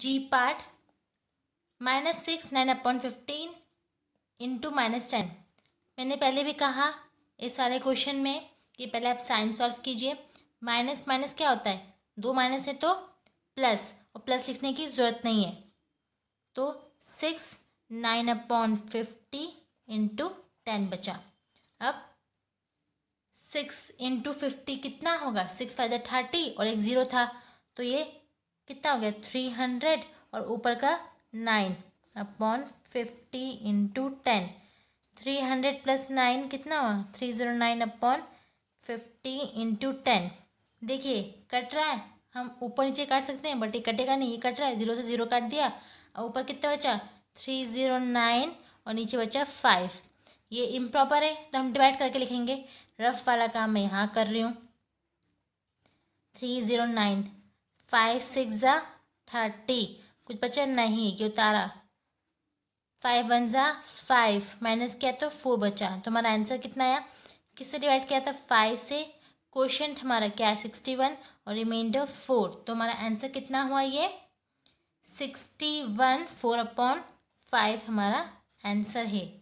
जी part minus six nine upon fifteen into minus ten मैंने पहले भी कहा इस सारे क्वेश्चन में कि पहले आप साइन सॉल्व कीजिए माइनस माइनस क्या होता है दो माइनस है तो प्लस और प्लस लिखने की ज़रूरत नहीं है तो six nine upon fifty into ten बचा अब सिक्स इंटू फिफ्टी कितना होगा सिक्स फाइव थर्टी और एक ज़ीरो था तो ये कितना हो गया थ्री हंड्रेड और ऊपर का nine upon fifty into ten three hundred plus nine कितना हुआ three zero nine upon fifty into ten देखिए कट रहा है हम ऊपर नीचे काट सकते हैं बट ये कटेगा नहीं ये कट रहा है ज़ीरो से ज़ीरो काट दिया और ऊपर कितना बचा थ्री ज़ीरो नाइन और नीचे बचा फाइव ये इम्प्रॉपर है तो हम डिवाइड करके लिखेंगे रफ वाला काम मैं यहाँ कर रही हूँ three zero nine five six ज़ा थर्टी कुछ बचा नहीं क्यों तारा फाइव वन ज़ा फाइव माइनस किया तो फोर बचा तो हमारा आंसर कितना आया किससे डिवाइड किया था फाइव से क्वेश्चन हमारा क्या है सिक्सटी वन और रिमाइंडर फोर तो हमारा आंसर कितना हुआ ये sixty one four upon five हमारा आंसर है